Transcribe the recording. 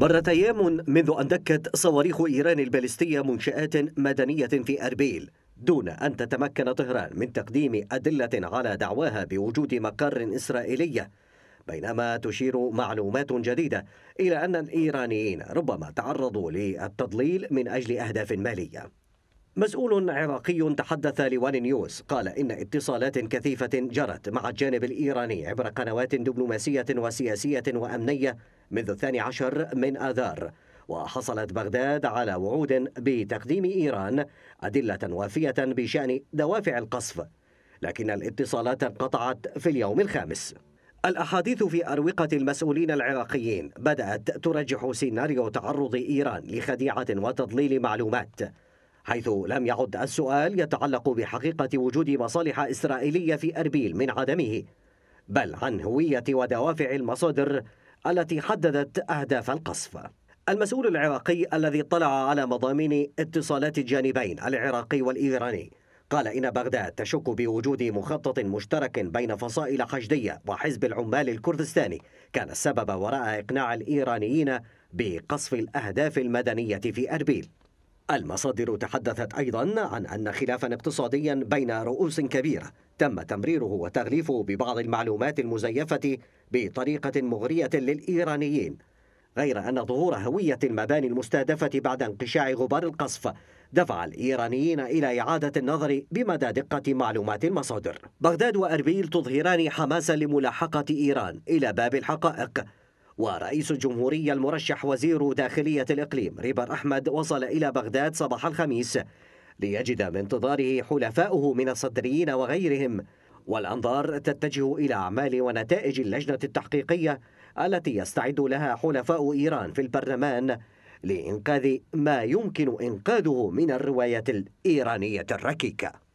مرت أيام منذ أن دكت صواريخ إيران البالستية منشآت مدنية في أربيل دون أن تتمكن طهران من تقديم أدلة على دعواها بوجود مقر إسرائيلي بينما تشير معلومات جديدة إلى أن الإيرانيين ربما تعرضوا للتضليل من أجل أهداف مالية مسؤول عراقي تحدث لوان نيوز قال إن اتصالات كثيفة جرت مع الجانب الإيراني عبر قنوات دبلوماسية وسياسية وأمنية منذ الثاني عشر من آذار وحصلت بغداد على وعود بتقديم إيران أدلة وافية بشأن دوافع القصف لكن الاتصالات انقطعت في اليوم الخامس الأحاديث في أروقة المسؤولين العراقيين بدأت ترجح سيناريو تعرض إيران لخديعة وتضليل معلومات حيث لم يعد السؤال يتعلق بحقيقة وجود مصالح إسرائيلية في أربيل من عدمه بل عن هوية ودوافع المصادر التي حددت أهداف القصف المسؤول العراقي الذي اطلع على مضامين اتصالات الجانبين العراقي والإيراني قال إن بغداد تشك بوجود مخطط مشترك بين فصائل حشدية وحزب العمال الكردستاني كان السبب وراء إقناع الإيرانيين بقصف الأهداف المدنية في أربيل المصادر تحدثت أيضا عن أن خلافا اقتصاديا بين رؤوس كبيرة تم تمريره وتغليفه ببعض المعلومات المزيفة بطريقة مغرية للإيرانيين غير أن ظهور هوية المباني المستهدفة بعد انقشاع غبار القصف دفع الإيرانيين إلى إعادة النظر بمدى دقة معلومات المصادر بغداد وأربيل تظهران حماسا لملاحقة إيران إلى باب الحقائق ورئيس الجمهورية المرشح وزير داخلية الإقليم ريبر أحمد وصل إلى بغداد صباح الخميس ليجد من انتظاره حلفائه من الصدريين وغيرهم والأنظار تتجه إلى أعمال ونتائج اللجنة التحقيقية التي يستعد لها حلفاء إيران في البرلمان لإنقاذ ما يمكن إنقاذه من الرواية الإيرانية الركيكة